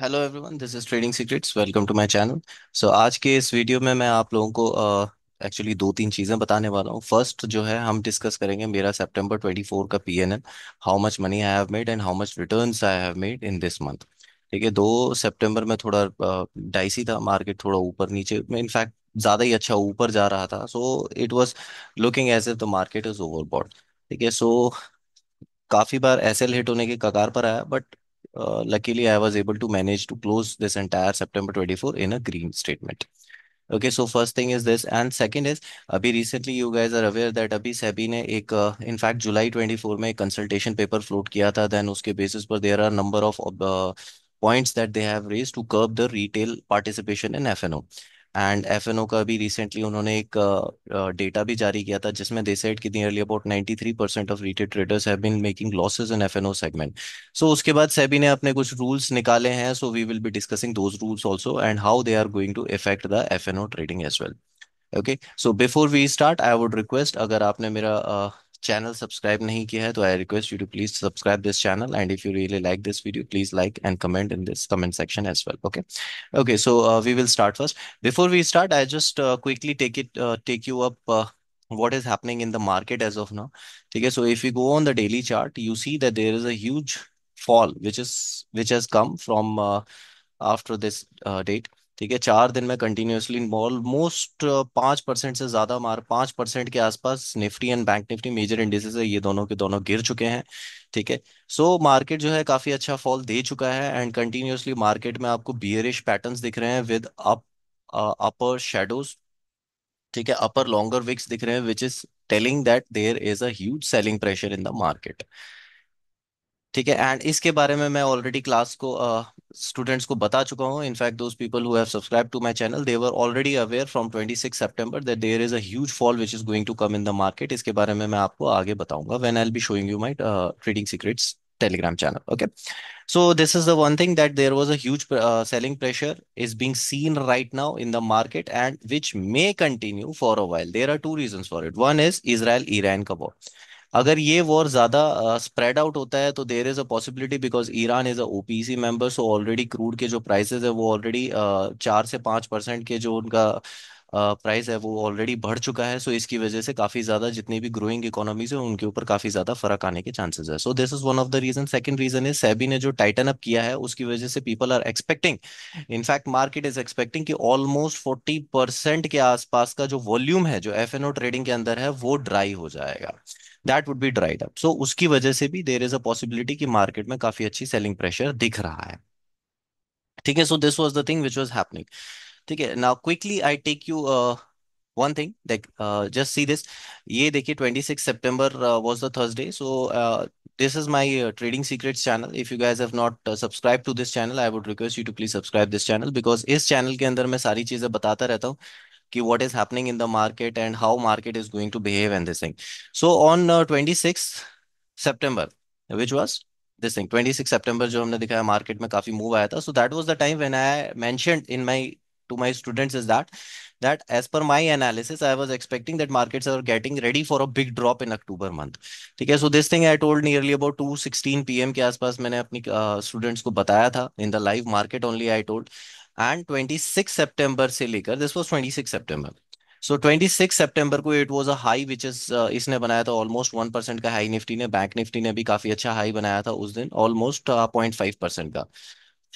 Hello everyone this is trading secrets welcome to my channel so आज के इस video में मैं आप लोगों को एक्चुअली uh, दो तीन चीज़ें बताने वाला हूँ फर्स्ट जो है हम डिस्कस करेंगे मेरा सितंबर 24 का PNL how much money I have made and how much returns I have made in this month ठीक है दो सितंबर में थोड़ा डाइसी uh, था मार्केट थोड़ा ऊपर नीचे में इनफैक्ट ज़्यादा ही अच्छा ऊपर जा रहा था so it was looking as if the market is over ठीक है सो काफ़ी बार एस हिट होने के कगार पर आया but Uh, luckily, I was able to manage to close this entire September twenty four in a green statement. Okay, so first thing is this, and second is, अभी recently you guys are aware that अभी SEBI ने uh, in fact July 24 में consultation paper float किया था, then उसके basis पर there are number of uh, points that they have raised to curb the retail participation in FNO. And F N O का भी recently उन्होंने एक data भी जारी किया था जिसमें दे सेड कि nearly about three percent of retail traders have been making losses in F N O segment so उसके बाद सेबी ने अपने कुछ रूल्स निकाले हैं so we will be discussing those rules also and how they are going to effect the F N O trading as well okay so before we start I would request अगर आपने मेरा uh, channel subscribe nahi kiya hai, to I request you to please subscribe this channel. And if you really like this video, please like and comment in this comment section as well. Okay. Okay. So uh, we will start first. Before we start, I just uh, quickly take it, uh, take you up. Uh, what is happening in the market as of now okay so if you go on the daily chart you see that there is a huge fall which is which has come from uh, after this uh, date ठीक है चार दिन में continuously almost पांच percent से ज़्यादा मार पांच परसेंट के आसपास Nifty and bank Nifty major indices है ये दोनों के दोनों गिर चुके हैं ठीक है सो मार्केट जो है काफ़ी अच्छा फॉल दे चुका है एंड कंटिन्यूसली मार्केट में आपको बियरिश पैटर्न दिख रहे हैं विद अप अपर शेडोज ठीक है अपर लॉन्गर विक्स दिख रहे हैं which is telling that there is huge selling pressure in the market ठीक है एंड इसके बारे में मैं ऑलरेडी क्लास को स्टूडेंट्स uh, को बता चुका हूँ in fact those people who have subscribe to my channel they were already aware from 26 सितंबर that there is a huge fall which is going to come in the market इसके बारे में मैं आपको आगे बताऊंगा when I will be showing you my trading secrets telegram channel okay so this is the one thing that there was a huge selling pressure is being seen right now in the market and which may continue for a while there are two reasons for it one is Israel Iran का war अगर ये war ज़्यादा spread out होता है तो there is a possibility because Iran is a OPEC member so already crude के जो prices है वो ऑलरेडी चार से पांच परसेंट के जो उनका प्राइस है वो ऑलरेडी बढ़ चुका है सो इसकी वजह से काफ़ी ज़्यादा जितनी भी ग्रोइंग इकोनॉमीज है उनके ऊपर काफ़ी ज़्यादा फर्क आने के चांसेस है so this is one of the reason second reason है सेबी ने जो टाइटन अप किया है उसकी वजह से people are expecting in fact market is expecting कि ऑलमोस्ट फोर्टी परसेंट के आसपास का जो वॉल्यूम है जो एफ ट्रेडिंग के अंदर है वो ड्राई हो जाएगा that would be dried up so उसकी वजह से भी देर इज अ पॉसिबिलिटी कि मार्केट में काफी अच्छी सेलिंग प्रेशर दिख रहा है ठीक है so this was the thing which was happening ठीक है now quickly I take you one thing like just see this ये देखिए twenty six September was the Thursday so this is my uh, trading secrets channel if you guys have not uh, subscribed to this channel i would request you to please subscribe this channel because इस channel के अंदर मैं सारी चीजें बताता रहता हूँ ki what is happening in the market and how market is going to behave and this thing. So on uh, 26th September, which was this thing, 26 September जो market में काफी move So that was the time when I mentioned in my to my students is that that as per my analysis i was expecting that markets are getting ready for a big drop in october month Okay, so this thing i told nearly about 2:16 pm के आसपास मैंने अपनी uh, students uh, को बताया in the live market only i told and 26 सितंबर से लेकर this was 26 सितंबर सो ट्वेंटी सिक्स सेप्टेम्बर को it was a high which is इसने बनाया था ऑलमोस्ट वन परसेंट का हाई निफ्टी ने बैंक निफ्टी ने भी काफी अच्छा हाई बनाया था उस दिन ऑलमोस्ट पॉइंट फाइव परसेंट का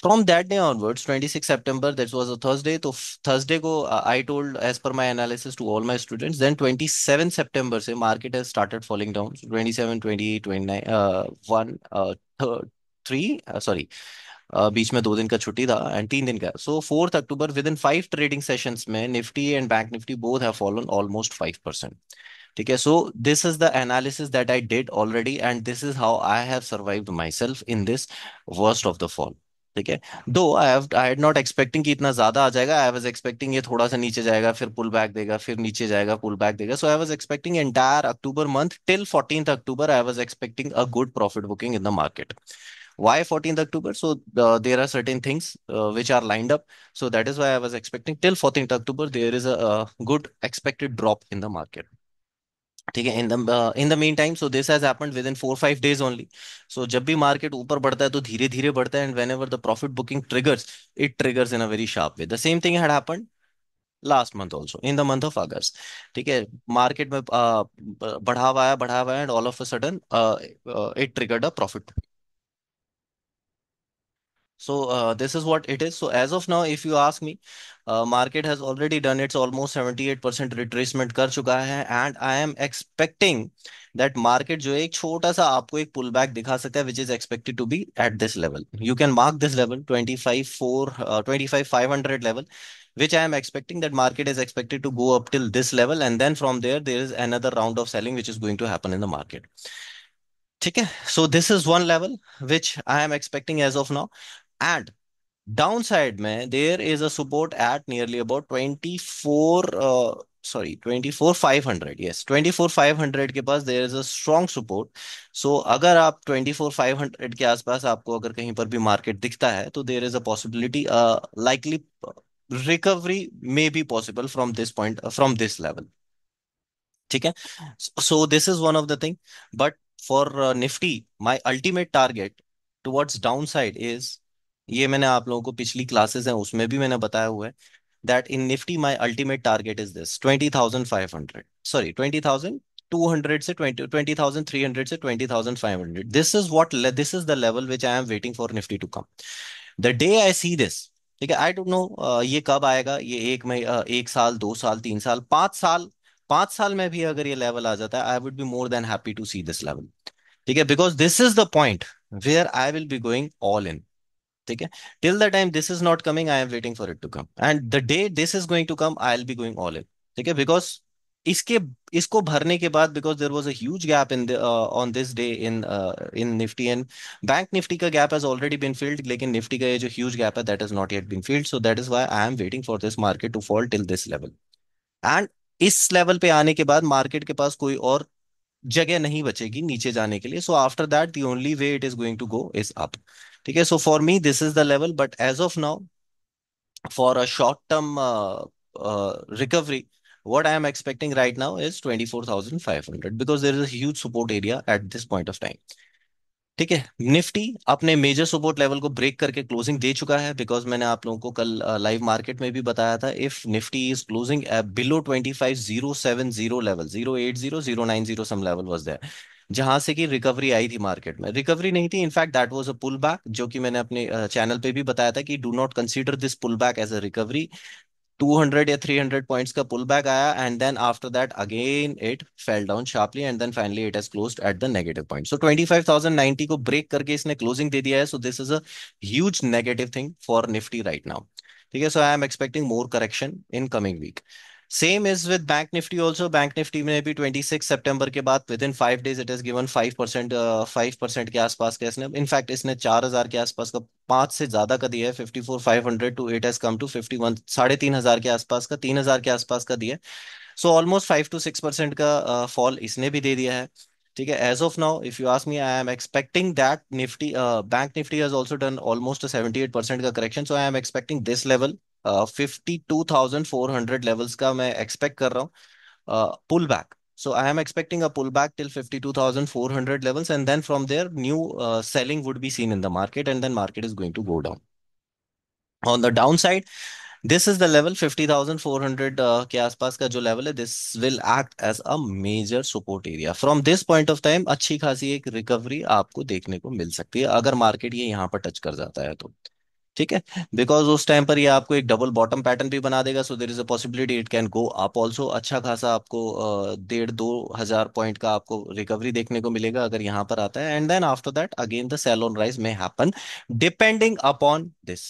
from that day onwards twenty six September that was a Thursday तो थर्सडे को I told as per my analysis to all my students then twenty seven September से market has started falling down twenty seven twenty eight twenty nine one three sorry बीच में दो दिन का छुट्टी था एंड तीन दिन का so fourth October within five trading sessions में Nifty and bank Nifty both have fallen almost five percent ठीक है so this is the analysis that I did already and this is how I have survive myself in this worst of the fall ठीक है though I have I had not expecting कि इतना ज्यादा आ जाएगा आई was expecting ये थोड़ा सा नीचे जाएगा फिर पुल बैक देगा फिर नीचे जाएगा पुल बैक देगा so I was expecting entire October month till fourteen October I was expecting a good profit booking in the market why 14th october so there are certain things uh, which are lined up so that is why i was expecting till 14th october there is a, good expected drop in the market in the uh, in the meantime so this has happened within 4 or 5 days only so jabbi market upar badhta hai to dheere dheere badhta hai and whenever the profit booking triggers it triggers in a very sharp way the same thing had happened last month also in the month of august okay market mein uh, badhava hai, badhava hai, and all of a sudden uh, uh it triggered a profit So uh, this is what it is. So as of now, if you ask me, uh, market has already done its almost 78% retracement kar chuka hai and I am expecting that market jo ek एक sa aapko ek एक pullback dikha sakta hai which is expected to be at this level. You can mark this level 25,400, 25,500 level which I am expecting that market is expected to go up till this level and then from there there is another round of selling which is going to happen in the market. ठीक है, so this is one level which I am expecting as of now And down side में there is support at nearly about twenty four sorry twenty four five hundred yes twenty four five hundred के पास there is a strong support so अगर आप twenty four five hundred के आसपास आपको अगर कहीं पर भी मार्केट दिखता है तो there is a possibility likely recovery may be possible from this point from this level ठीक है so this is one of the thing but for Nifty my ultimate target towards down side is ये मैंने आप लोगों को पिछली classes हैं उसमें भी मैंने बताया हुआ है that in Nifty my ultimate target is this twenty thousand five hundred sorry twenty thousand two hundred से twenty twenty thousand three hundred से twenty thousand five hundred this is what this is the level which I am waiting for Nifty to come the day I see this ठीक है I don't know ये कब आएगा ये एक में uh, एक साल दो साल तीन साल पांच साल पांच साल में भी अगर ये लेवल आ जाता है I would be more than happy to see this level ठीक है because this is the point where I will be going all in ठीक है till the time this is not coming I am waiting for it to come and the day this is going to come I'll be going all it ठीक है because इसके इसको भरने के बाद because there was a gap in on this day in in Nifty and bank Nifty का gap has already been filled लेकिन निफ्टी का ये जो ह्यूज गैप है that is not yet been filled so that is why I am waiting for this market to fall till this level and इस level पे आने के बाद मार्केट के पास कोई और जगह नहीं बचेगी नीचे जाने के लिए so after that the only way it is going to go is up ठीक है so for me this is the level but as of now for a short term recovery what I am expecting right now is twenty four thousand five hundred because there is a support area at this point of time ठीक है निफ्टी अपने major support level को break करके closing दे चुका है because मैंने आप लोगों को कल लाइव uh, मार्केट में भी बताया था if Nifty is closing below twenty five zero seven zero level zero eight zero zero nine zero some level was there जहां से कि रिकवरी आई थी मार्केट में रिकवरी नहीं थी in fact that was a pull back जो कि मैंने अपने चैनल पे भी बताया था कि do not consider this pull back as a recovery 200 या 300 पॉइंट्स का पुल बैक आया and then after that again it fell down sharply and then finally it has closed at the negative point so 25090 को break करके इसने क्लोजिंग दे दिया है so this is a huge negative thing for Nifty right now ठीक है so I am expecting more correction in coming week same is with bank Nifty also bank Nifty में भी ट्वेंटी सिक्स सेप्टेम्बर के बाद within five days it is given five percent five percent के आसपास का इसने इनफैक्ट इसने चार हजार के आसपास का पांच से ज्यादा का दिया है fifty four five hundred to it as come to fifty one साढ़े तीन हजार के आसपास का तीन हजार के आसपास का दिया है so almost five to six percent का फॉल uh, इसने भी दे दिया है ठीक है as of now if you ask me I am expecting that Nifty bank Nifty has also done almost seventy eight percent का correction so I am expecting this level fifty two thousand four hundred levels का मैं expect कर रहा हूँ pull back so I am expecting a pull back till fifty two thousand four hundred levels and then from there new selling would be seen in the market and then market is going to go down on the down side this is the level fifty thousand four hundred के आसपास का जो level है this will act as a major support area from this point of time अच्छी खासी एक recovery आपको देखने को मिल सकती है अगर मार्केट ये यहाँ पर टच कर जाता है तो ठीक है बिकॉज उस टाइम पर ये आपको एक डबल बॉटम पैटर्न भी बना देगा so there is a possibility it can go आप ऑल्सो अच्छा खासा आपको डेढ़ दो हजार पॉइंट का आपको रिकवरी देखने को मिलेगा अगर यहां पर आता है and then after that again the sell on rise may happen depending upon this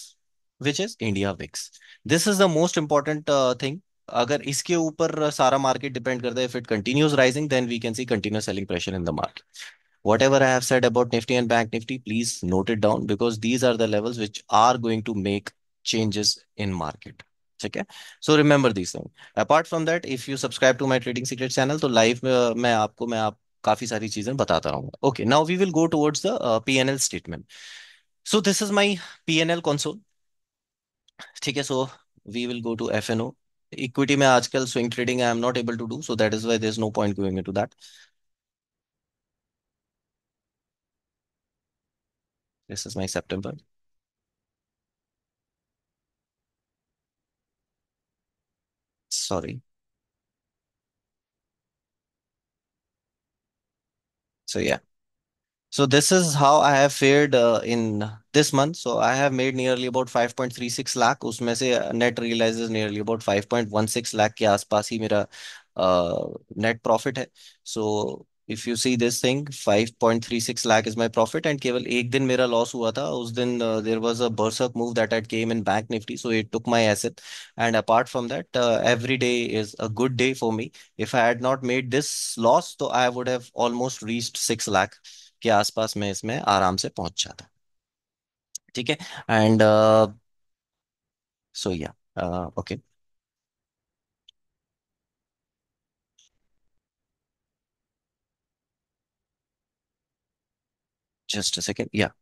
which is India VIX this is the most important thing अगर इसके ऊपर सारा मार्केट डिपेंड करता है if it continues rising then we can see continuous selling pressure in the market whatever I have said about Nifty and Bank Nifty, please note it down because these are the levels which are going to make changes in market. Okay. So remember these things. Apart from that, if you subscribe to my Trading Secret channel, so live, I will tell you a lot of Okay. Now we will go towards the uh, PNL statement. So this is my PNL console. Okay. So we will go to FNO. Equity, mein swing trading, I am not able to do. So that is why there's no point going into that. This is my September. Sorry. So yeah. So this is how I have fared uh, in this month. So I have made nearly about 5.36 lakh. Usme se uh, net realizes nearly about 5.16 lakh ke आसपास ही मेरा net uh, so, if you see this thing five point three six lakh is my profit and केवल एक दिन मेरा loss हुआ था उस दिन there was a burst of move that at came in bank Nifty so it took my asset and apart from that every day is a good day for me if I had not made this loss तो I would have almost reached six lakh के आसपास में इसमें आराम से पहुंच जाता ठीक है एंड सो या okay just a second. Yeah.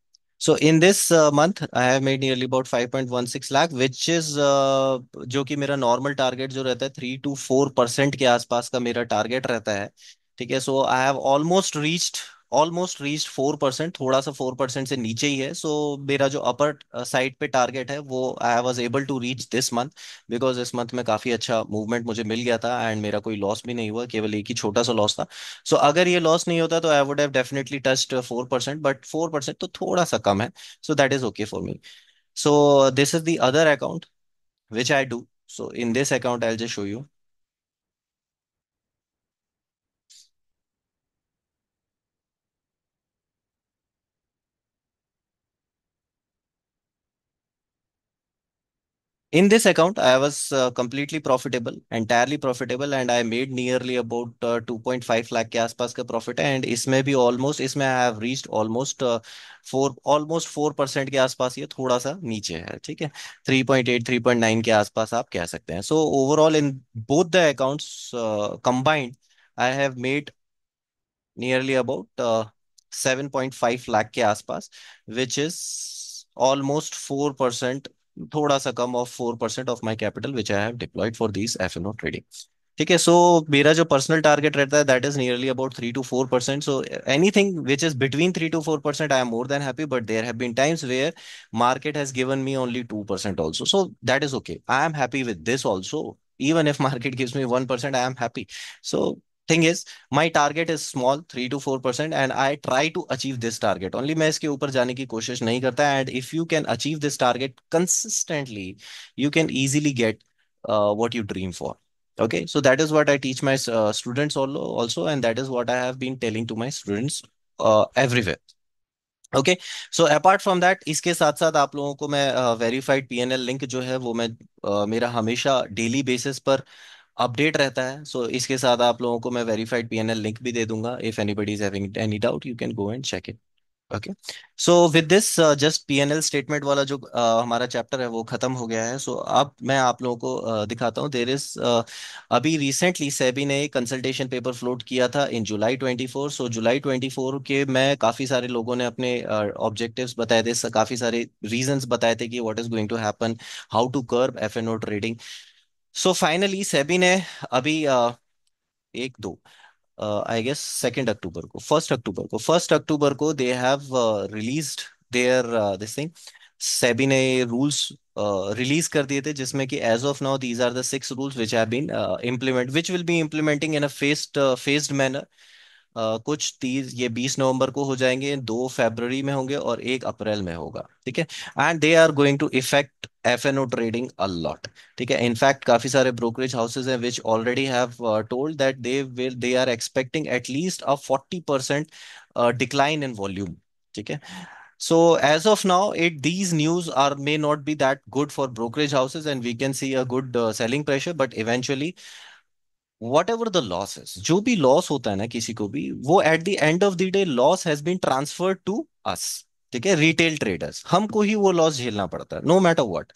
So in this uh, month, I have made nearly about 5.16 lakh which is uh, जो कि मेरा नॉर्मल टारगेट जो रहता है थ्री टू फोर परसेंट के आसपास का मेरा टारगेट रहता है ठीक है so I have almost reached almost reach four percent थोड़ा सा फोर परसेंट से नीचे ही है सो so, मेरा जो अपर साइड uh, पे टारगेट है वो I was able to reach this month because इस मंथ में काफ़ी अच्छा मूवमेंट मुझे मिल गया था एंड मेरा कोई लॉस भी नहीं हुआ केवल एक ही छोटा सा लॉस था सो so, अगर ये लॉस नहीं होता तो I would have definitely touched four percent but four percent तो थोड़ा सा कम है so that is okay for me so this is the other account which I do so in this account I just show you In this account, I was uh, completely profitable, entirely profitable, and I made nearly about 2.5 uh, lakh के आसपास का profit है and इसमें भी almost इसमें I have reached almost four almost four percent के आसपास ये थोड़ा सा नीचे है ठीक है three point eight three point nine के आसपास आप कह सकते हैं so overall in both the accounts combined I have made nearly about seven point five lakh के आसपास which is almost four percent थोड़ा सा कम of four percent of my capital which I have deployed for this F N O trading ठीक है so मेरा जो personal target रहता है that is nearly about three to four percent so anything which is between three to four percent I am more than happy but there have been times where market has given me only two percent also so that is okay I am happy with this also even if market gives me 1% i am happy so thing is my target is small three to four percent and I try to achieve this target only मैं इसके ऊपर जाने की कोशिश नहीं करता and if you can achieve this target consistently you can easily get what you dream for okay so that is what I teach my students also and that is what I have been telling to my students everywhere okay so apart from that इसके साथ साथ आप लोगों को मैं verified P N L link जो है वो मैं uh, मेरा हमेशा डेली बेसिस पर अपडेट रहता है सो so, इसके साथ आप लोगों को मैं वेरीफाइड पीएनएल लिंक भी दे दूंगा if anybody is having any doubt you can go and check it okay so with this just PNL statement वाला जो uh, हमारा चैप्टर है वो खत्म हो गया है सो so, अब मैं आप लोगों को uh, दिखाता हूँ देर इज uh, अभी रिसेंटली सेबी ने कंसल्टेशन पेपर फ्लोट किया था इन जुलाई 24 सो so, जुलाई 24 के मैं काफी सारे लोगों ने अपने ऑब्जेक्टिव्स uh, बताए थे काफी सारे रीजंस बताए थे कि what is going to happen how to curb F N O trading so finally SEBI ने अभी आ, एक दो आई गेस सेकेंड अक्टूबर को फर्स्ट अक्टूबर को फर्स्ट अक्टूबर को they have release their this thing SEBI ने रूल्स रिलीज कर दिए थे जिसमें कि as of now these are the six rules which have been implement which will be implementing in a phased phased manner ah, कुछ तीस ये बीस नवंबर को हो जाएंगे दो फरवरी में होंगे और एक अप्रैल में होगा ठीक है and they are going to effect F N O trading a lot ठीक है इनफैक्ट काफी सारे ब्रोकरेज हाउसेज हैं which already have told that they will they are expecting at least a forty percent decline in volume ठीक है So as of now, it these news are may not be that good for brokerage houses, and we can see a good uh, selling pressure. But eventually, whatever the losses जो भी loss होता है ना किसी को भी वो at the end of the day loss has been transfer to us ठीक है रिटेल ट्रेडर्स हमको ही वो लॉस झेलना पड़ता है नो मैटर व्हाट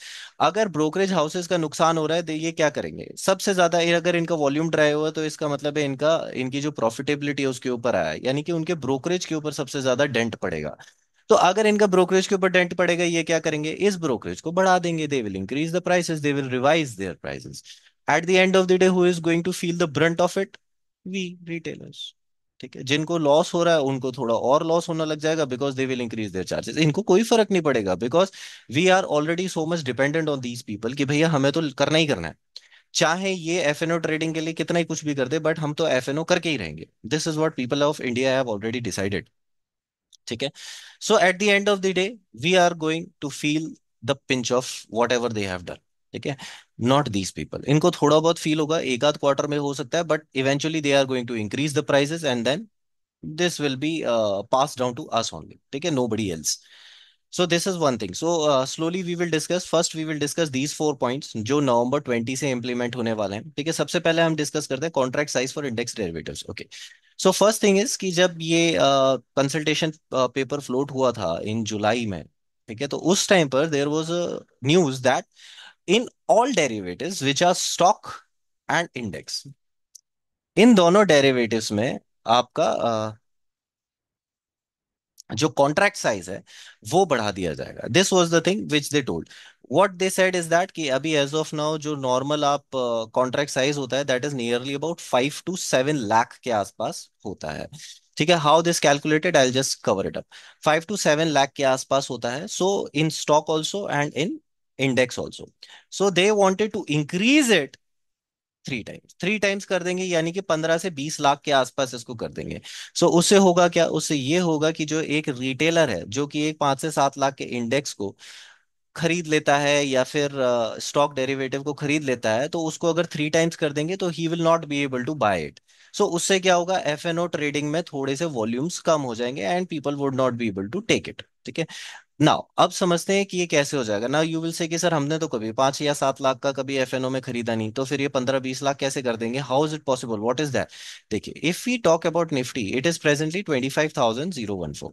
अगर ब्रोकरेज हाउसेस का नुकसान हो रहा है तो ये क्या करेंगे सबसे ज्यादा अगर इनका वॉल्यूम ड्राई हुआ तो इसका मतलब है इनका इनकी जो प्रॉफिटेबिलिटी है उसके ऊपर आया यानी कि उनके ब्रोकरेज के ऊपर सबसे ज्यादा डेंट पड़ेगा तो अगर इनका ब्रोकरेज के ऊपर डेंट पड़ेगा ये क्या करेंगे इस ब्रोकरेज को बढ़ा देंगे they will increase the prices they will revise their prices at the end of the day who is going to feel the brunt of it we retailers ठीक है जिनको लॉस हो रहा है उनको थोड़ा और लॉस होना लग जाएगा because they will increase their charges इनको कोई फर्क नहीं पड़ेगा because we are already so much dependent on these people कि भैया हमें तो करना ही करना है चाहे ये एफ एन ओ ट्रेडिंग के लिए कितना ही कुछ भी कर दे बट हम तो एफ एन ओ करके ही रहेंगे this is what people of India have already decided ठीक है so at the end of the day we are going to feel the pinch of whatever they have done ठीक है not these people इनको थोड़ा बहुत feel होगा एक आध क्वार्टर में हो सकता है but eventually they are going to increase the prices and then this will be pass down to us only ठीक है nobody else so this is one thing so slowly we will discuss first we will discuss these four points जो November twenty से implement होने वाले हैं ठीक है सबसे पहले हम डिस्कस करते हैं contract size for index derivatives okay so first thing is कि जब ये कंसल्टेशन पेपर फ्लोट हुआ था इन जुलाई में ठीक है तो उस टाइम पर there was news that in all derivative which are stock and index इन दोनों डेरिवेटिव में आपका आ, जो कॉन्ट्रैक्ट साइज है वो बढ़ा दिया जाएगा this was the thing which they told what they said is that कि अभी एज ऑफ नाउ जो नॉर्मल आप कॉन्ट्रैक्ट साइज होता है that is nearly about five to seven lakh के आसपास होता है ठीक है how this calculated I just cover it up five to seven lakh के आसपास होता है so in stock also and in index also. So they wanted to increase it three times three times कर देंगे यानी कि पंद्रह से बीस लाख के आसपास इसको कर देंगे सो so, उससे होगा क्या उससे ये होगा कि जो एक रिटेलर है जो कि एक पांच से सात लाख के इंडेक्स को खरीद लेता है या फिर स्टॉक uh, डेरिवेटिव को खरीद लेता है तो उसको अगर थ्री टाइम्स कर देंगे तो he will not be able to buy it so उससे क्या होगा एफ ट्रेडिंग में थोड़े से वॉल्यूम्स कम हो जाएंगे and people would not be able to take it ठीक है नाउ अब समझते हैं कि ये कैसे हो जाएगा ना यू विल से कि सर हमने तो कभी पांच या सात लाख का कभी एफ में खरीदा नहीं तो फिर ये पंद्रह बीस लाख कैसे कर देंगे how is it possible what is that देखिए if we talk about Nifty it is presently twenty five thousand zero one four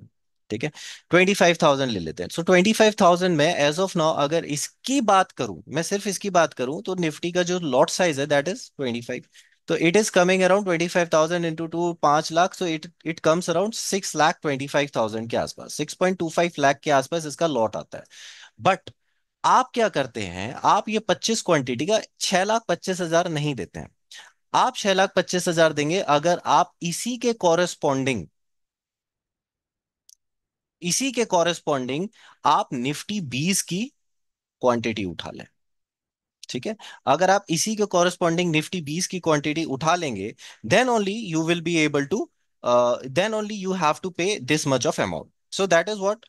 ठीक है ट्वेंटी फाइव थाउजेंड ले लेते हैं सो ट्वेंटी फाइव थाउजेंड में एज ऑफ नाउ अगर इसकी बात करूं मैं सिर्फ इसकी बात करूं तो निफ्टी का जो लॉट साइज है दैट इज ट्वेंटी फाइव तो it is coming around twenty five thousand into two पांच lakh so it it comes around six lakh twenty five thousand के आसपास six point two five lakh के आसपास इसका लॉट आता है बट आप क्या करते हैं आप ये पच्चीस क्वांटिटी का छह लाख पच्चीस हजार नहीं देते हैं आप छह लाख पच्चीस हजार देंगे अगर आप इसी के कॉरेस्पॉन्डिंग इसी के कॉरेस्पॉन्डिंग आप निफ्टी बीस की क्वांटिटी उठा लें ठीक है अगर आप इसी के कॉरेस्पॉन्डिंग निफ्टी बीस की क्वांटिटी उठा लेंगे then only you will be able to then only you have to pay this much of amount so that is what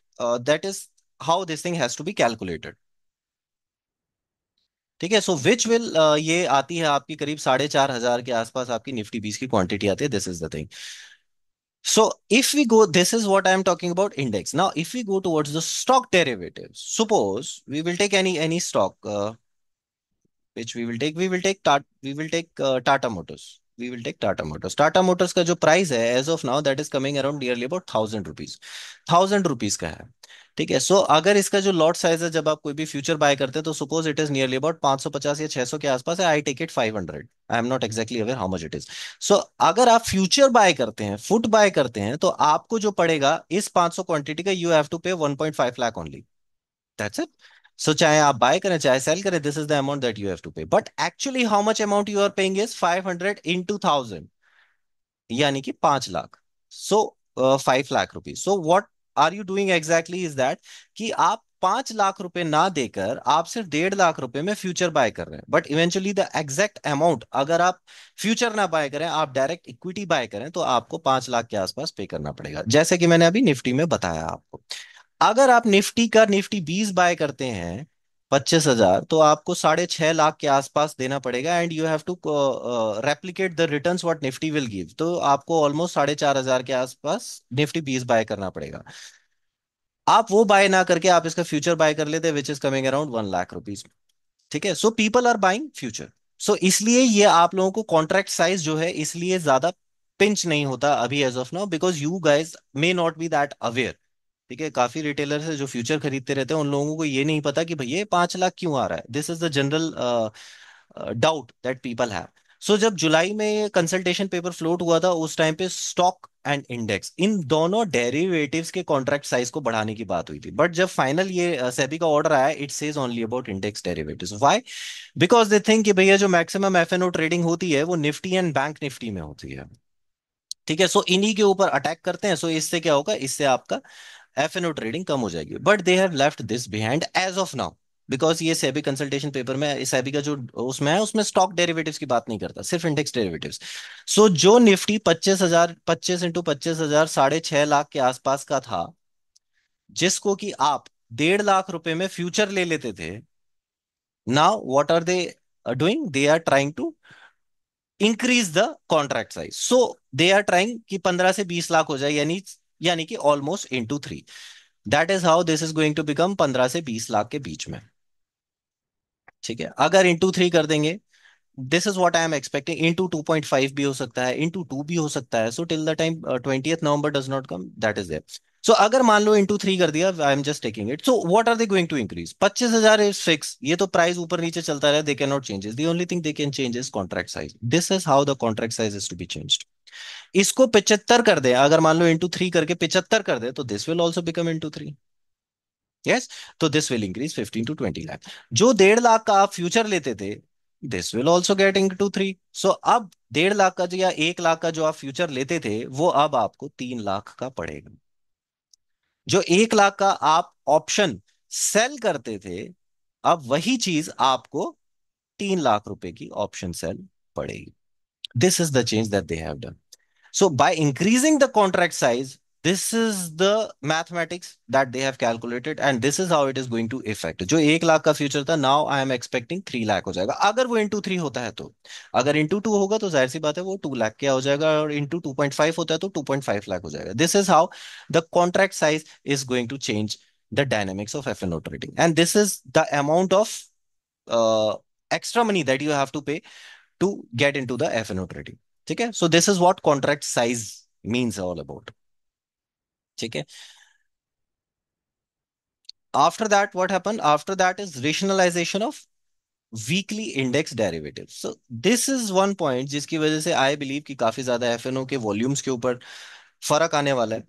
that is how this thing has to be calculated ठीक है सो which will ये आती है आपकी करीब साढ़े चार हजार के आसपास आपकी निफ्टी बीस की क्वांटिटी आती है this is the thing so if we go this is what I am talking about index now if we go the the stock suppose suppose we will take any any stock which we will take we will take tat, we will take uh, tata motors we will take tata motors tata motors ka jo price hai as of now that is coming around nearly about 1000 rupees 1000 rupees ka hai ठीक है सो so, अगर इसका जो lot size है जब आप कोई भी फ्यूचर बाय करते हैं तो suppose it is nearly about 550 या 600 के आसपास है I take it 500 I am not exactly aware how much it is so अगर आप फ्यूचर बाय करते हैं फुट बाय करते हैं तो आपको जो पड़ेगा इस 500 क्वांटिटी का you have to pay 1.5 lakh only that's it So चाहे आप बाय करें चाहे सेल करें this is the amount that you have to pay but actually how much amount you are paying is 500 into 1000 यानी कि 5 lakh. So five 5 lakh rupees. So what are you doing exactly is that कि आप पांच लाख रुपए ना देकर आप सिर्फ डेढ़ लाख रुपए में फ्यूचर बाय कर रहे हैं but eventually the exact amount अगर आप फ्यूचर ना बाय करें आप डायरेक्ट इक्विटी बाय करें तो आपको पांच लाख के आसपास पे करना पड़ेगा जैसे कि मैंने अभी निफ्टी में बताया आपको अगर आप निफ्टी का निफ्टी बीस बाय करते हैं पच्चीस हजार तो आपको साढ़े छह लाख के आसपास देना पड़ेगा and you have to replicate the returns what Nifty will give तो आपको ऑलमोस्ट साढ़े चार हजार के आसपास निफ्टी बीस बाय करना पड़ेगा आप वो बाय ना करके आप इसका फ्यूचर बाय कर लेते which is coming around one lakh rupees ठीक है so people are buying future so इसलिए ये आप लोगों को कॉन्ट्रैक्ट साइज जो है इसलिए ज्यादा पिंच नहीं होता अभी as of now because you guys may not be that aware ठीक है काफी रिटेलर है जो फ्यूचर खरीदते रहते हैं उन लोगों को ये नहीं पता कि भैया पांच लाख क्यों आ रहा है this is the general doubt that people have so जब जुलाई में कंसल्टेशन पेपर फ्लोट हुआ था उस टाइम पे स्टॉक एंड इंडेक्स इन दोनों डेरिवेटिव्स के कॉन्ट्रैक्ट साइज को बढ़ाने की बात हुई थी बट जब फाइनल ये सेबी uh, का ऑर्डर आया it says only about index derivatives why because they think कि भैया जो मैक्सिमम एफएनओ ट्रेडिंग होती है वो निफ्टी एंड बैंक निफ्टी में होती है ठीक है सो इन्हीं के ऊपर अटैक करते हैं सो so इससे क्या होगा इससे आपका uh, F N O trading कम हो जाएगी but they have left this behind as of now because ये सेबी कंसल्टेशन पेपर में सेबी का जो उसमें है उसमें स्टॉक डेरिवेटिव की बात नहीं करता सिर्फ इंडेक्स डेरिवेटिव सो so, जो निफ्टी पच्चीस हजार पच्चीस इंटू पच्चीस हजार साढ़े छह लाख के आसपास का था जिसको कि आप डेढ़ लाख रुपए में फ्यूचर ले लेते थे now what are they doing they are trying to increase the contract size so they are trying कि पंद्रह से बीस लाख हो जाए यानी यानी कि almost into three that is how this is going to become पंद्रह से बीस लाख के बीच में ठीक है अगर इंटू थ्री कर देंगे this is what I am expecting into two point five भी हो सकता है इंटू टू भी हो सकता है so till the time twenty November does not come that is there so अगर मान लो इंटू थ्री कर दिया I am just taking it so what are they going to increase पच्चीस हजार इज फिक्स ये तो प्राइस ऊपर नीचे चलता रहा they can not changes the only thing they can change is contract size this is how the contract size is to be changed इसको पिचहत्तर कर दे अगर मान लो इंटू थ्री करके पिचहत्तर कर दे तो this will also become into three yes तो this will increase fifteen to twenty lakh जो डेढ़ लाख का आप फ्यूचर लेते थे this will also get into three so अब डेढ़ लाख का या एक लाख का जो आप फ्यूचर लेते थे वो अब आपको तीन लाख का पड़ेगा जो एक लाख का आप ऑप्शन सेल करते थे अब वही चीज आपको तीन लाख रुपए की ऑप्शन सेल पड़ेगी this is the change that they have done So by increasing the contract size, this is the mathematics that they have calculated and this is how it is going to affect. जो एक लाख का future था, now I am expecting three lakh हो जाएगा. अगर वो into three होता है तो, अगर into two होगा तो जाहिर सी बात है वो two lakh क्या हो जाएगा और into two point five होता है तो two point five lakh हो जाएगा. This is how the contract size is going to change the dynamics of FNO trading and this is the amount of uh, extra money that you have to pay to get into the FNO trading. ठीक है so this is what contract size means all about ठीक है after that what happened after that is rationalization of weekly index derivative so this is one point जिसकी वजह से I believe कि काफी ज्यादा एफ के वॉल्यूम्स के ऊपर फर्क आने वाला है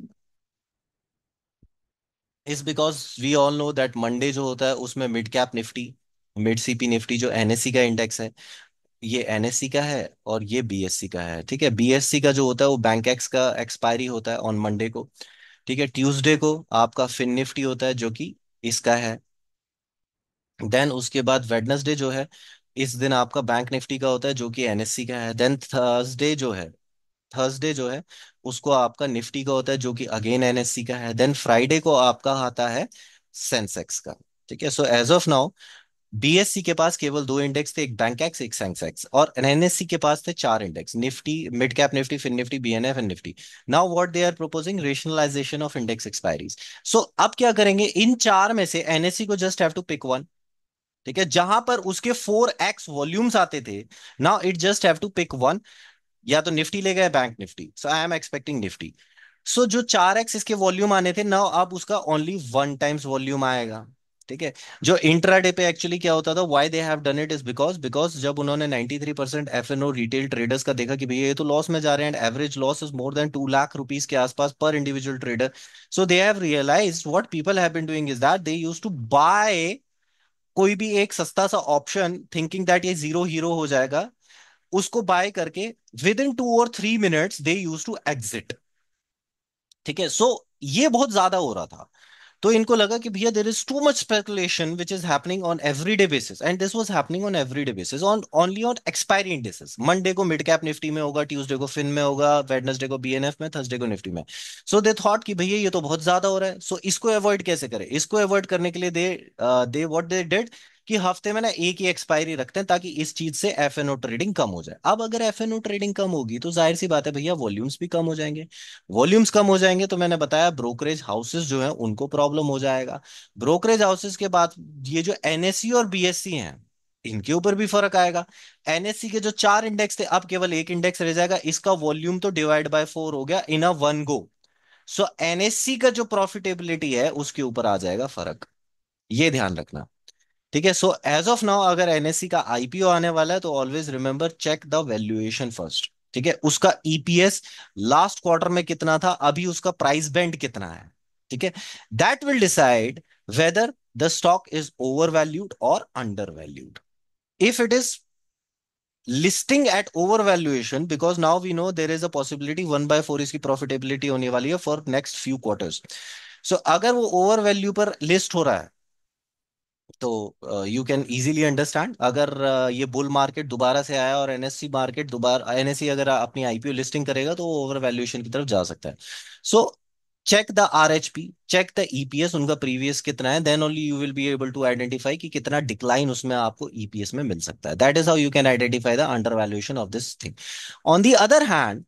is because we all know that Monday जो होता है उसमें mid cap Nifty mid CP Nifty जो एनएससी का इंडेक्स है ये एनएससी का है और ये बीएससी का है ठीक है बीएससी का जो होता है वो बैंक एक्स का एक्सपायरी होता है ऑन मंडे को ठीक है ट्यूसडे को आपका फिन निफ्टी होता है जो कि इसका है देन उसके बाद वेडनेसडे जो है इस दिन आपका बैंक निफ्टी का होता है जो कि एनएससी का है देन थर्सडे जो है थर्सडे जो है उसको आपका निफ्टी का होता है जो कि अगेन एनएससी का है देन फ्राइडे को आपका आता है सेंसेक्स का ठीक है so as of now BSC के पास केवल दो इंडेक्स थे एक बैंक एक्स एक सेंसेक्स और एनएनएससी के पास थे चार index Nifty mid cap Nifty fin Nifty BNF and Nifty now what they are proposing rationalization of index expiries so अब क्या करेंगे इन चार में से एनएससी को just have to pick one ठीक है जहां पर उसके फोर एक्स वॉल्यूम्स आते थे now it just have to pick one या तो निफ्टी ले गए bank Nifty so I am expecting Nifty so जो चार एक्स इसके वॉल्यूम आने थे नाउ अब उसका ओनली वन टाइम्स वॉल्यूम आएगा ठीक है जो इंट्राडे पे एक्चुअली क्या होता था why they have done it is because because जब उन्होंने 93 परसेंट एफ रिटेल ट्रेडर्स का देखा कि भैया ये तो लॉस में जा रहे हैं and average loss is more than two lakh rupees के आसपास पर individual trader so they have realise what people have been doing is that they use to buy कोई भी एक सस्ता सा ऑप्शन थिंकिंग दैट ये जीरो हीरो हो जाएगा उसको बाय करके विद इन टू और three minutes they use to exit ठीक है सो ये बहुत ज्यादा हो रहा था तो इनको लगा कि भैया there is too much speculation which is happening on every day basis and this was happening on every day basis on only on expiry indices Monday को मिड कैप निफ्टी में होगा ट्यूजडे को फिन में होगा वेडनेसडे को BNF में Thursday को Nifty में सो दे थॉट कि भैया ये तो बहुत ज्यादा हो रहा है सो so, इसको अवॉइड कैसे करें इसको अवॉइड करने के लिए दे दे दे डेड कि हफ्ते में ना एक ही एक्सपायरी रखते हैं ताकि इस चीज से एफ एन ओ ट्रेडिंग कम हो जाए अब अगर एफ एन ओ ट्रेडिंग कम होगी तो जाहिर सी बात है भैया वॉल्यूम्स भी कम हो जाएंगे वॉल्यूम्स कम हो जाएंगे तो मैंने बताया ब्रोकरेज हाउसेस जो है उनको प्रॉब्लम हो जाएगा ब्रोकरेज हाउसेस के बाद ये जो एनएससी e और बीएससी e हैं इनके ऊपर भी फर्क आएगा एनएससी e के जो चार इंडेक्स थे अब केवल एक इंडेक्स रह जाएगा इसका वॉल्यूम तो डिवाइड बाय फोर हो गया इन a one go so NSC का जो प्रॉफिटेबिलिटी है उसके ऊपर आ जाएगा फर्क ये ध्यान रखना ठीक है सो एज ऑफ नाउ अगर एनएससी e का आईपीओ आने वाला है तो always remember check the valuation first ठीक है उसका ईपीएस लास्ट क्वार्टर में कितना था अभी उसका प्राइस बैंड कितना है ठीक है that will decide whether the stock is over valued और under valued if it is listing at over valuation because now we know there is a possibility one by four इसकी profitability होने वाली है for next few quarter so अगर वो over value पर list हो रहा है तो यू कैन इजीली अंडरस्टैंड अगर uh, ये बुल मार्केट दोबारा से आया और एनएससी मार्केट दोबारा एनएससी अगर अपनी आईपीओ लिस्टिंग करेगा तो ओवर वैल्यूएशन की तरफ जा सकता है so check the RHP check the EPS उनका प्रीवियस कितना है then only you will be able to identify कि कितना डिक्लाइन उसमें आपको ईपीएस e में मिल सकता है that is how you can identify the under valuation of this thing on the other hand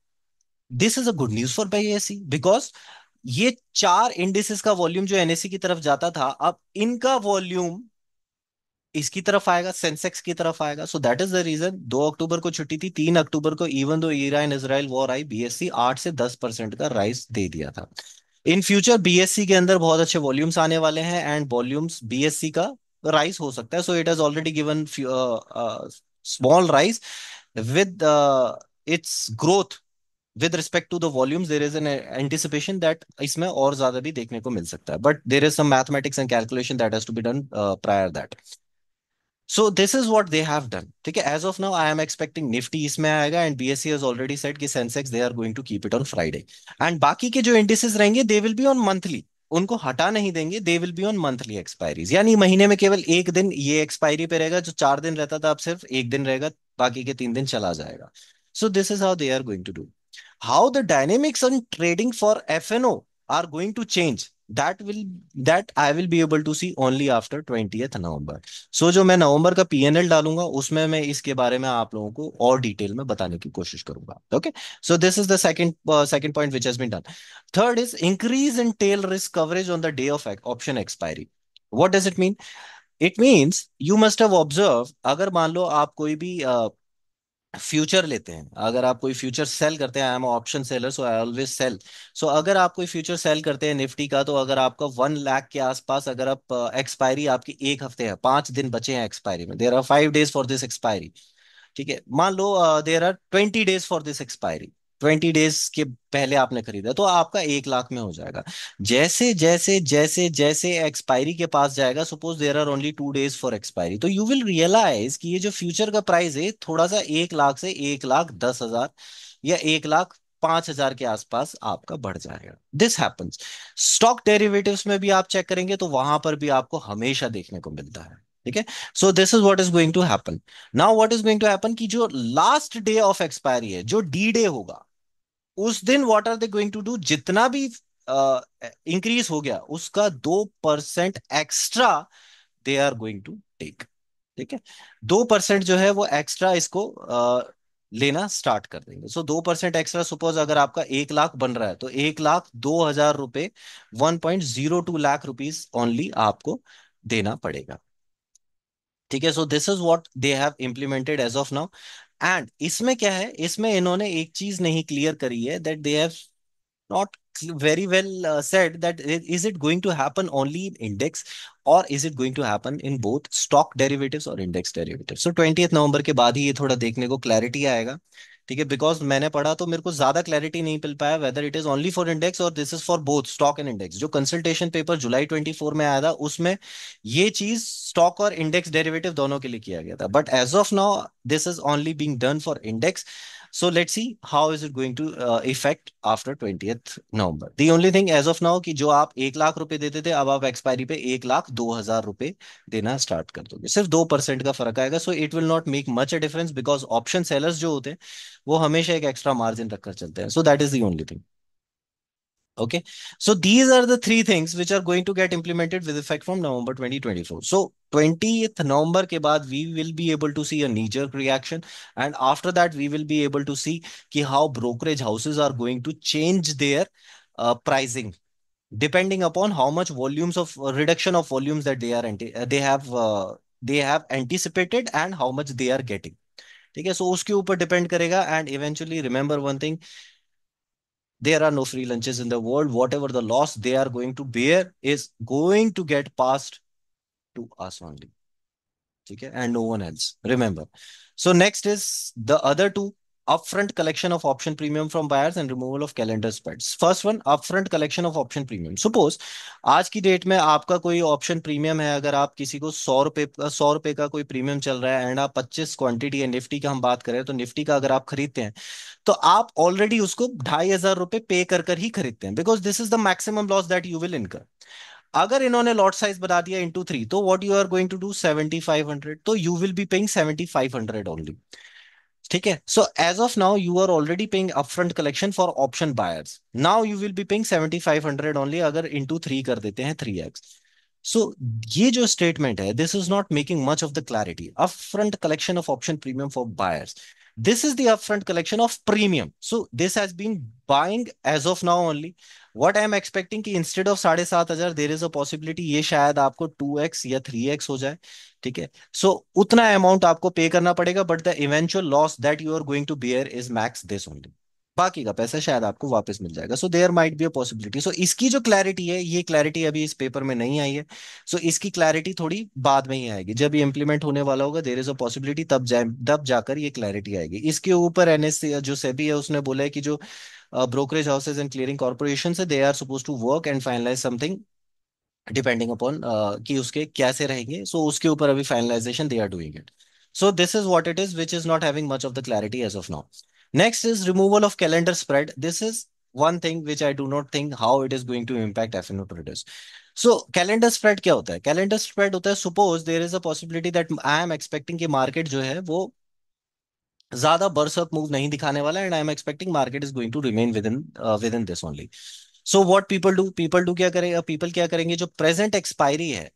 this is a good news for BSC because ये चार इंडिसेस का वॉल्यूम जो एनएससी e की तरफ जाता था अब इनका वॉल्यूम इसकी तरफ आएगा सेंसेक्स की तरफ आएगा so that is the reason दो अक्टूबर को छुट्टी थी तीन अक्टूबर को even though Iran Israel war आई बीएससी आठ से दस परसेंट का राइस दे दिया था इन फ्यूचर बीएससी के अंदर बहुत अच्छे वॉल्यूम्स आने वाले हैं एंड वॉल्यूम्स बीएससी का राइस हो सकता है so it has already given small rise with its growth with respect to the volumes there is an anticipation that इसमें और ज्यादा भी देखने को मिल सकता है but there is some mathematics and calculation that has to be done prior that so this is what they have done ठीक है as of now I am expecting Nifty इसमें आएगा and see as already set की Sensex they are going to keep it on Friday and बाकी के जो indices रहेंगे they will be on monthly उनको हटा नहीं देंगे they will be on monthly expiries यानी महीने में केवल एक दिन ये एक्सपायरी पे रहेगा जो चार दिन रहता था अब सिर्फ एक दिन रहेगा बाकी के तीन दिन चला जाएगा so this is how they are going to do how the dynamics on trading for F N O are going to change that will that I will be able to see only after twenty November so जो मैं नवंबर का PNL डालूंगा उसमें मैं इसके बारे में आप लोगों को और डिटेल में बताने की कोशिश करूंगा okay so this is the second second point which has been done third is increase in tail risk coverage on the day of option expiry what does it mean it means you must have observe अगर मान लो आप कोई भी uh, future लेते हैं अगर आप कोई फ्यूचर सेल करते हैं I am option seller so I always sell so अगर आप कोई फ्यूचर सेल करते हैं निफ्टी का तो अगर आपका वन लाख के आसपास अगर आप एक्सपायरी आपकी एक हफ्ते है पांच दिन बचे हैं एक्सपायरी में there are five days for this expiry ठीक है मान लो there are twenty days for this expiry twenty days के पहले आपने खरीदा तो आपका एक लाख में हो जाएगा जैसे जैसे जैसे जैसे एक्सपायरी के पास जाएगा suppose there are only two days for expiry तो यू विल रियलाइज कि ये जो फ्यूचर का प्राइस है थोड़ा सा एक लाख से एक लाख दस हजार या एक लाख पांच हजार के आसपास आपका बढ़ जाएगा दिस हैपन्स स्टॉक डेरिवेटिव्स में भी आप चेक करेंगे तो वहां पर भी आपको हमेशा देखने को मिलता है ठीक है so this is what is going to happen now what is going to happen कि जो लास्ट डे ऑफ एक्सपायरी है जो डी डे होगा उस दिन what are they going to do जितना भी इंक्रीज uh, हो गया उसका दो percent extra they are going to take ठीक है दो परसेंट जो है वो एक्स्ट्रा इसको uh, लेना स्टार्ट कर देंगे सो दो परसेंट एक्स्ट्रा सपोज अगर आपका एक लाख बन रहा है तो एक लाख दो हजार रुपए one point zero two lakh rupees only आपको देना पड़ेगा ठीक है so this is what they have implemented as of now and इसमें क्या है इसमें इन्होंने एक चीज नहीं क्लियर करी है that they have not very well said that is it going to happen only in index और is it going to happen in both stock derivatives और index derivatives so twenty November के बाद ही ये थोड़ा देखने को क्लैरिटी आएगा ठीक है बिकॉज मैंने पढ़ा तो मेरे को ज्यादा क्लैरिटी नहीं मिल पाया whether it is only for index और this is for both stock and index जो consultation paper July twenty four में आया था उसमें ये चीज स्टॉक और इंडेक्स डेरिवेटिव दोनों के लिए किया गया था but as of now this is only being done for index So let's see how is it going to uh, affect after 20th November. The only thing as of now कि जो आप एक लाख रुपए देते थे अब आप एक्सपायरी पे एक लाख दो हजार रुपए देना स्टार्ट कर दोगे सिर्फ दो परसेंट का फर्क आएगा so it will not make much a difference because option sellers जो होते हैं वो हमेशा एक एक्स्ट्रा मार्जिन रखकर चलते हैं so that is the only thing Okay. So these are the three things which are going to get implemented with effect from November 2024. So 20th November ke baad, we will be able to see a knee-jerk reaction. And after that, we will be able to see ki how brokerage houses are going to change their uh, pricing depending upon how much volumes of uh, reduction of volumes that they are uh, they have uh, they have anticipated and how much they are getting Okay, so so उसके ऊपर depend करेगा and eventually there are no free lunches in the world. Whatever the loss they are going to bear is going to get passed to us only. Okay? And no one else. Remember. So next is the other two upfront collection of option premium from buyers and removal of calendar spreads. First one, upfront collection of option premium. Suppose आज की date में आपका कोई option premium है अगर आप किसी को सौ रुपए सौ रुपए का कोई प्रीमियम चल रहा है एंड आप पच्चीस क्वांटिटी है निफ्टी का हम बात करें तो निफ्टी का अगर आप खरीदते हैं तो आप ऑलरेडी उसको ढाई हजार रुपए पे कर कर ही खरीदते हैं because this is the maximum loss that you will incur अगर इन्होंने लॉट साइज बता दिया इंटू थ्री तो what you are going to do seventy five hundred तो you will be paying seventy five hundred only ठीक है so as of now you are already paying upfront collection for option buyers now you will be paying 7500 only अगर into three कर देते हैं three x सो ये जो statement है this is not making much of the clarity upfront collection of option premium for buyers This is the upfront collection of premium. So this has been buying as of now only. What I am expecting कि instead of साढ़े सात हजार देर is a possibility ये शायद आपको two X या three X हो जाए ठीक है सो उतना अमाउंट आपको पे करना पड़ेगा but the eventual loss that you are going to bear is max this only बाकी का पैसा शायद आपको वापस मिल जाएगा so there might be a possibility so इसकी जो क्लैरिटी है ये क्लैरिटी अभी इस पेपर में नहीं आई है सो so, इसकी क्लैरिटी थोड़ी बाद में ही आएगी जब ये इंप्लीमेंट होने वाला होगा देर इज अ पॉसिबिलिटी तब जाए तब जाकर ये क्लैरिटी आएगी इसके ऊपर एनएससी जो सेबी है उसने बोला है कि जो brokerage houses and clearing corporation है they are suppose to work and finalise something depending upon कि उसके कैसे रहेंगे सो so, उसके ऊपर अभी finalisation they are doing it so this is what it is which is not having much of the clarity as of now Next is removal of calendar spread. This is one thing which I do not think how it is going to impact FNO traders. So calendar spread क्या होता है calendar spread होता है suppose there is a possibility that I am expecting market जो है वो ज्यादा बर्सअप मूव नहीं दिखाने वाला and I am expecting market is going to remain within within this only so what people do people do क्या करेंगे पीपल क्या करेंगे जो प्रेजेंट एक्सपायरी है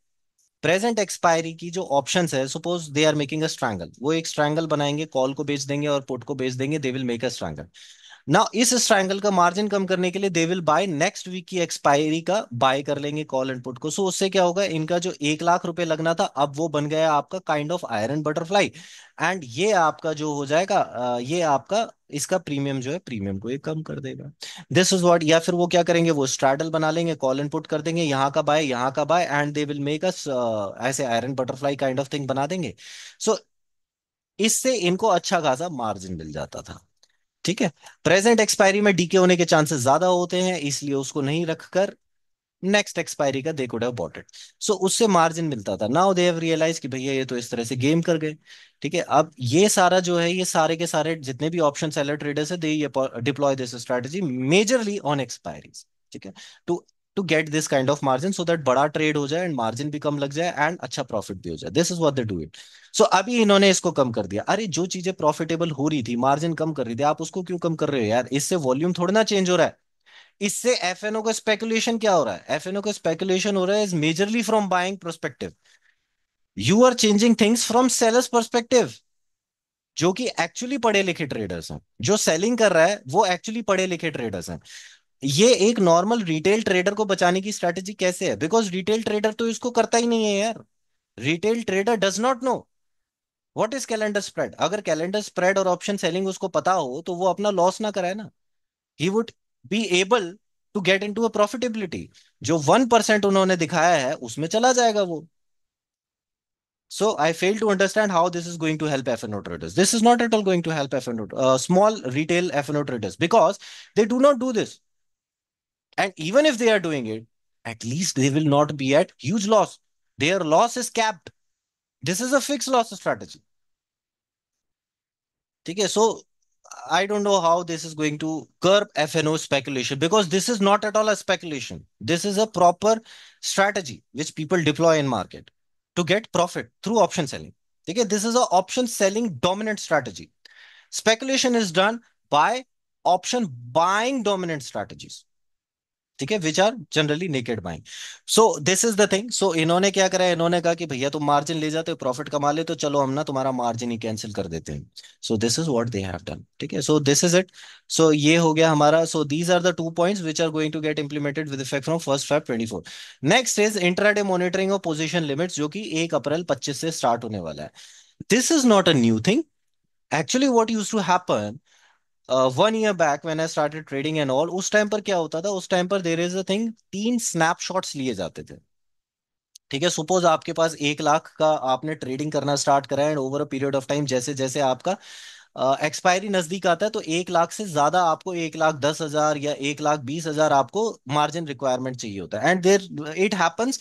प्रेजेंट एक्सपायरी की जो ऑप्शन है suppose they are making a strangle वो एक स्ट्रैंगल बनाएंगे कॉल को बेच देंगे और पुट को बेच देंगे they will make a strangle ना इस स्ट्राइंगल का मार्जिन कम करने के लिए they will buy next week की एक्सपायरी का बाय कर लेंगे कॉल एंड पुट को सो so, उससे क्या होगा इनका जो एक लाख रुपए लगना था अब वो बन गया आपका kind of iron butterfly and ये आपका जो हो जाएगा ये आपका इसका प्रीमियम जो है प्रीमियम को ये कम कर देगा दिस इज व्हाट या फिर वो क्या करेंगे वो स्ट्रैडल बना लेंगे कॉल एंड पुट कर देंगे यहाँ का बाय यहाँ का buy and they will make us ऐसे iron butterfly kind of thing बना देंगे सो so, इससे इनको अच्छा खासा मार्जिन मिल जाता था ठीक है प्रेजेंट एक्सपायरी में डीके होने के चांसेस ज्यादा होते हैं इसलिए उसको नहीं रखकर नेक्स्ट एक्सपायरी का they could have bought it so उससे मार्जिन मिलता था नाउ दे हैव रियलाइज कि भैया ये तो इस तरह से गेम कर गए ठीक है अब ये सारा जो है ये सारे के सारे जितने भी ऑप्शन सेलर ट्रेडर्स है they deploy this strategy majorly on expiries ठीक है टू तो to get this kind of margin so that बड़ा ट्रेड हो जाए एंड मार्जिन भी कम लग जाए एंड अच्छा प्रॉफिट भी हो जाए this is what the do it so अभी इन्होंने इसको कम कर दिया अरे जो चीजें प्रॉफिटेबल हो रही थी मार्जिन कम कर रही थी आप उसको क्यों कम कर रहे हो यार इससे वॉल्यूम थोड़ा ना चेंज हो रहा है इससे एफ ओ का स्पेकुलेशन क्या हो रहा है एफ ओ का स्पेकुलेशन हो रहा है is majorly from buying perspective you are changing things from sellers perspective जो कि एक्चुअली पढ़े लिखे ट्रेडर्स हैं जो सेलिंग कर रहा है वो एक्चुअली पढ़े लिखे ट्रेडर्स हैं ये एक नॉर्मल रिटेल ट्रेडर को बचाने की स्ट्रेटेजी कैसे है बिकॉज रिटेल ट्रेडर तो इसको करता ही नहीं है यार retail trader does not know what is calendar spread अगर कैलेंडर स्प्रेड और ऑप्शन सेलिंग उसको पता हो तो वो अपना लॉस ना कराए ना ही would be able to get into a profitability जो वन परसेंट उन्होंने दिखाया है उसमें चला जाएगा वो fail to understand how this is going to help F and O traders this is not at all going to help F and O small retail F and O traders because they do not do this And even if they are doing it, at least they will not be at huge loss. Their loss is capped. This is a fixed loss strategy. Okay, so I don't know how this is going to curb FNO speculation because this is not at all a speculation. This is a proper strategy which people deploy in market to get profit through option selling. Okay, this is an option selling dominant strategy. Speculation is done by option buying dominant strategies. ठीक है which are generally naked buying so this is the thing so इन्होंने क्या करा इन्होंने कहा कि भैया तुम मार्जिन ले जाते हो प्रॉफिट कमा ले तो चलो हम ना तुम्हारा मार्जिन ही कैंसिल कर देते हैं so this is what they have done ठीक है so this is it so ये हो गया हमारा so these are the two point which are going to get implemented with effect from first five twenty four next is intraday monitoring of position limit जो कि एक अप्रैल पच्चीस से start होने वाला है this is not a new thing actually what use to happen one year back when I started trading and all उस time पर क्या होता था उस टाइम पर देर इज अ थिंग तीन स्नैपशॉट्स लिए जाते थे ठीक है सपोज आपके पास एक लाख का आपने ट्रेडिंग करना स्टार्ट करा and over a period of time जैसे जैसे आपका एक्सपायरी uh, नजदीक आता है तो एक लाख से ज्यादा आपको एक लाख दस हजार या एक लाख बीस हजार आपको मार्जिन रिक्वायरमेंट चाहिए होता है and there it happens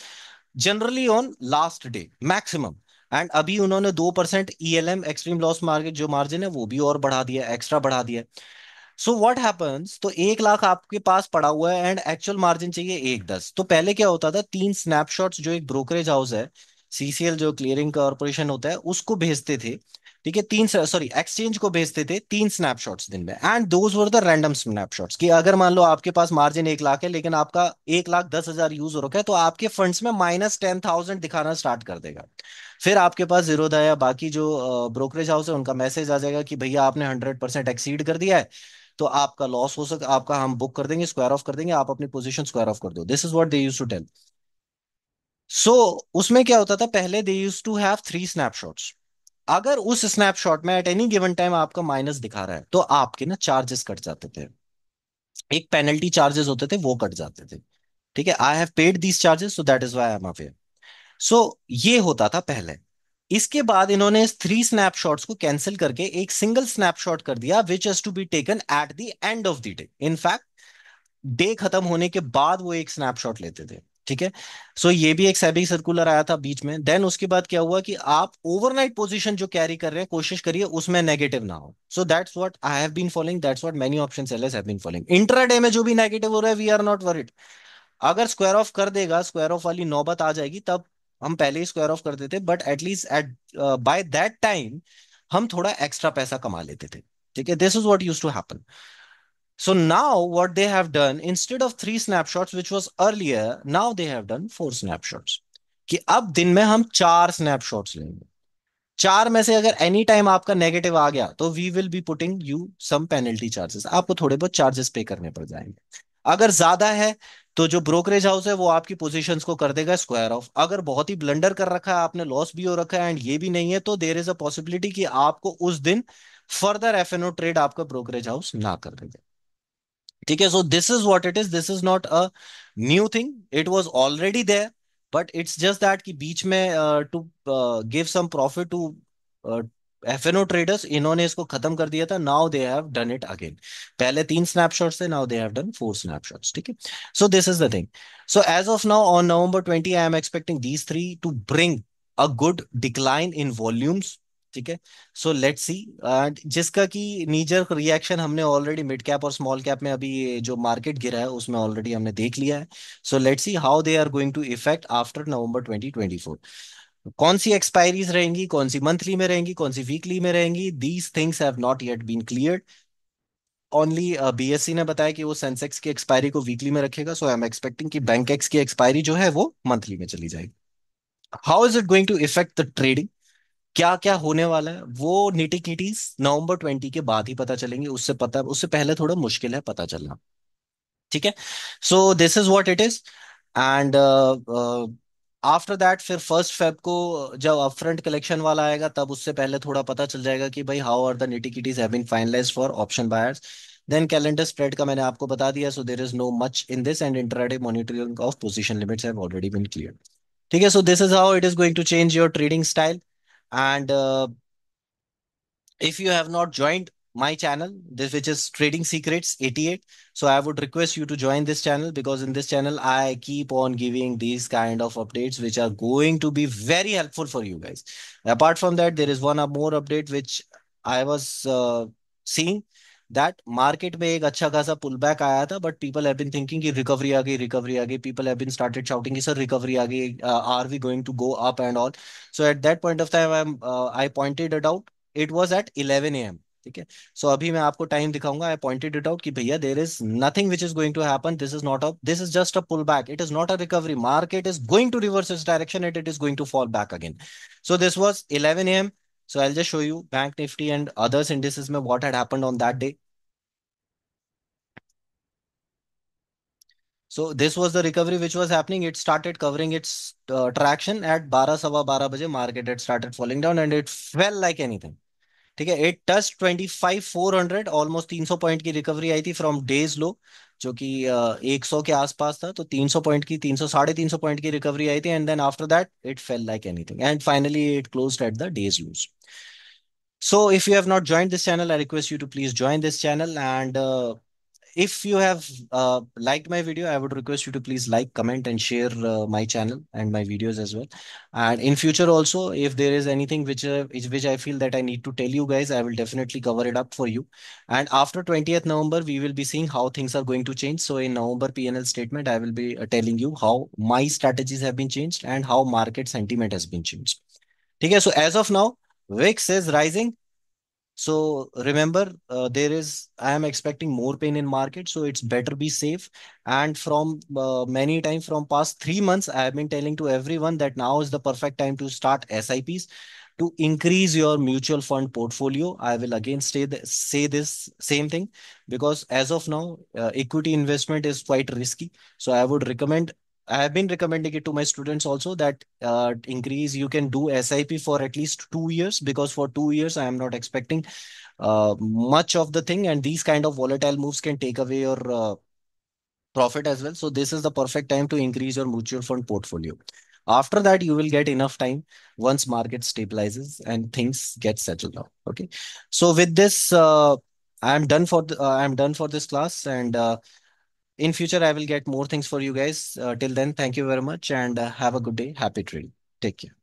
generally on last day maximum and अभी उन्होंने दो percent E L M extreme loss market जो मार्जिन है वो भी और बढ़ा दिया एक्स्ट्रा बढ़ा दिया सो वॉट हैपन्स तो एक लाख आपके पास पड़ा हुआ है एंड एक्चुअल मार्जिन चाहिए एक दस तो पहले क्या होता था तीन स्नैपशॉट्स जो एक ब्रोकरेज हाउस है सीसीएल जो क्लियरिंग कॉर्पोरेशन होता है उसको भेजते थे ठीक है तीन सॉरी एक्सचेंज को भेजते थे तीन स्नैपशॉट्स दिन में and those were the random snapshots कि अगर मान लो आपके पास मार्जिन एक लाख है लेकिन आपका एक लाख दस हजार यूज हो रखा है तो आपके फंड्स में माइनस टेन थाउजेंड दिखाना स्टार्ट कर देगा फिर आपके पास जीरो या बाकी जो ब्रोकरेज हाउस है उनका मैसेज आ जाएगा कि भैया आपने हंड्रेड परसेंट एक्सीड कर दिया है तो आपका लॉस हो सकता आपका हम बुक कर देंगे स्क्वायर ऑफ कर देंगे आप अपनी पोजिशन स्क्वायर ऑफ कर दो this is what they use to tell so उसमें क्या होता था पहले they use to have three snapshots अगर उस स्नैपशॉट में एट एनी गिवन टाइम आपका माइनस दिखा रहा है तो आपके ना चार्जेस कट जाते थे एक पेनल्टी चार्जेस होते थे वो कट जाते थे ठीक है I have paid these charges so that is why am affair so ये होता था पहले इसके बाद इन्होंने इस थ्री स्नैपशॉट्स को कैंसिल करके एक सिंगल स्नैपशॉट कर दिया which has to be taken at the end of the day in fact day खत्म होने के बाद वो एक स्नैपशॉट लेते थे ठीक है सो ये भी एक सेबी सर्कुलर आया था बीच में देन उसके बाद क्या हुआ कि आप ओवरनाइट पोजीशन जो कैरी कर रहे हैं कोशिश करिए उसमें नेगेटिव ना हो so that's what I have been following that's what many option sellers have been following intraday में जो भी नेगेटिव हो रहा है वी आर नॉट वरिड अगर स्क्वायर ऑफ कर देगा स्क्वायर ऑफ वाली नौबत आ जाएगी तब हम पहले ही स्क्वायर ऑफ कर देते but at least at by that time हम थोड़ा एक्स्ट्रा पैसा कमा लेते थे ठीक है this is what use to happen So now what they have done, instead of three snapshots, which was earlier, now they have done four snapshots. कि अब दिन में हम चार स्नैपशॉट्स लेंगे चार में से अगर एनी टाइम आपका नेगेटिव आ गया तो we will be putting you some penalty charges आपको थोड़े बहुत चार्जेस पे करने पड़ जाएंगे अगर ज्यादा है तो जो ब्रोकरेज हाउस है वो आपकी पोजीशन को कर देगा स्क्वायर ऑफ अगर बहुत ही ब्लंडर कर रखा है आपने लॉस भी हो रखा है एंड ये भी नहीं है तो देर इज अ पॉसिबिलिटी कि आपको उस दिन फर्दर एफ एनओ ट्रेड आपका ब्रोकरेज हाउस ना कर देगा ठीक है so this is what it is this is not a new thing it was already there but it's just that कि बीच में to give some profit to F traders इन्होंने इसको खत्म कर दिया था now they have done it again पहले तीन स्नैपशॉट्स थे now they have done four snapshots ठीक है so this is the thing so as of now on November twenty I am expecting these three to bring a good decline in volumes ठीक है so let see जिसका कि kneejerk reaction हमने already mid cap और small cap में अभी जो market गिरा है उसमें ऑलरेडी हमने देख लिया है so let see how they are going to effect after November 2024 कौन सी एक्सपायरीज रहेंगी कौन सी मंथली में रहेंगी कौन सी वीकली में रहेंगी these things have not yet been clear only BSC ने बताया कि वो सेंसेक्स की एक्सपायरी को वीकली में रखेगा सो आई एम एक्सपेक्टिंग कि बैंक एक्स की एक्सपायरी जो है वो मंथली में चली जाएगी how is it going to effect the trading क्या क्या होने वाला है वो निटी किटीज नवंबर ट्वेंटी के बाद ही पता चलेंगे उससे पता उससे पहले थोड़ा मुश्किल है पता चलना ठीक है so this is what it is and after that फिर फर्स्ट फेब को जब फ्रंट कलेक्शन वाला आएगा तब उससे पहले थोड़ा पता चल जाएगा कि भाई how are the nitty gritties finalize for option buyers then calendar spread का मैंने आपको बता दिया so there is no much in this and interday monitoring of position limits already been clear ठीक है so this is how it is going to change your trading style And uh, if you have not joined my channel, this which is Trading Secrets 88, so I would request you to join this channel because in this channel, I keep on giving these kind of updates which are going to be very helpful for you guys. Apart from that, there is one more update which I was uh, seeing that market में एक अच्छा खासा pull back आया था but people have been thinking कि recovery आ गई recovery आ गई people have been started shouting कि सर रिकवरी आ गई are we going to go up and all so at that point of time I I pointed it out it was at eleven A M ठीक है सो अभी मैं आपको time दिखाऊंगा आई pointed it out कि भैया there is nothing which is going to happen this is not a this is just a pull back it is not a recovery market is going to reverse its direction and it is going to fall back again so this was 11 M So I'll just show you Bank Nifty and others indices mein what had happened on that day. So this was the recovery which was happening. It started covering its uh, traction at 12 sava 12 baje market. It started falling down and it fell like anything. It है it touch twenty five four recovery almost तीन सौ point जो कि एक सौ के आसपास था तो तीन सौ पॉइंट की तीन सौ साढ़े तीन सौ पॉइंट की रिकवरी आई थी and then after that it fell like anything and finally it close at the days lows so if you have not join this channel I request you to please join this channel and if you have uh, liked my video, I would request you to please like, comment, and share uh, my channel and my videos as well. And in future also, if there is anything which uh, which I feel that I need to tell you guys, I will definitely cover it up for you. And after 20th November, we will be seeing how things are going to change. So in November PNL statement, I will be uh, telling you how my strategies have been changed and how market sentiment has been changed. Okay, so as of now, Wix is rising so remember, uh, there is, I am expecting more pain in market, so it's better be safe. And from uh, many time from past three months, I have been telling to everyone that now is the perfect time to start SIPs to increase your mutual fund portfolio. I will again say, th say this same thing because as of now, uh, equity investment is quite risky. So I would recommend I have been recommending it to my students also that uh, increase you can do SIP for at least two years because for two years I am not expecting uh, much of the thing and these kind of volatile moves can take away your uh, profit as well. So this is the perfect time to increase your mutual fund portfolio. After that, you will get enough time once market stabilizes and things get settled down. Okay. So with this, uh, I am done for the, uh, I am done for this class and uh, in future, I will get more things for you guys. Uh, till then, thank you very much and uh, have a good day. Happy trading. Take care.